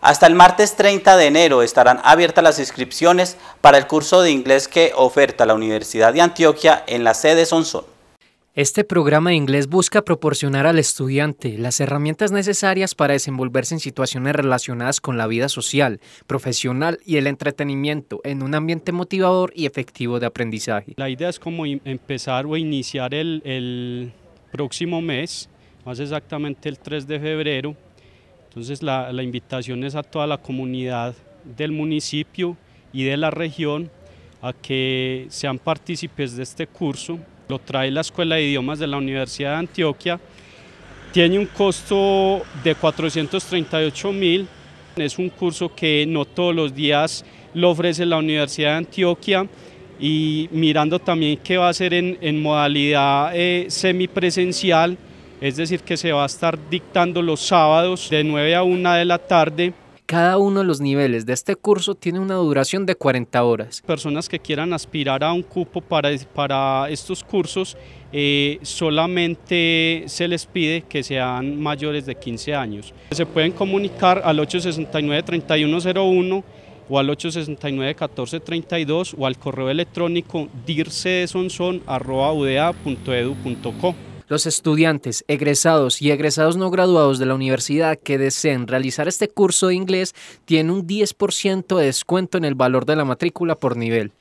Hasta el martes 30 de enero estarán abiertas las inscripciones para el curso de inglés que oferta la Universidad de Antioquia en la sede Sonsón. Este programa de inglés busca proporcionar al estudiante las herramientas necesarias para desenvolverse en situaciones relacionadas con la vida social, profesional y el entretenimiento en un ambiente motivador y efectivo de aprendizaje. La idea es como empezar o iniciar el próximo mes, más exactamente el 3 de febrero, entonces la, invitación es a toda la comunidad del municipio y de la región a que sean partícipes de este curso. Lo trae la Escuela de Idiomas de la Universidad de Antioquia. Tiene un costo de 438 mil. Es un curso que no todos los días lo ofrece la Universidad de Antioquia y mirando también que va a ser en, modalidad eh, semipresencial es decir, que se va a estar dictando los sábados de 9 a 1 de la tarde. Cada uno de los niveles de este curso tiene una duración de 40 horas. Personas que quieran aspirar a un cupo para, para estos cursos, eh, solamente se les pide que sean mayores de 15 años. Se pueden comunicar al 869-3101 o al 869-1432 o al correo electrónico dirsesonson.udea.edu.co. Los estudiantes, egresados y egresados no graduados de la universidad que deseen realizar este curso de inglés tienen un 10% de descuento en el valor de la matrícula por nivel.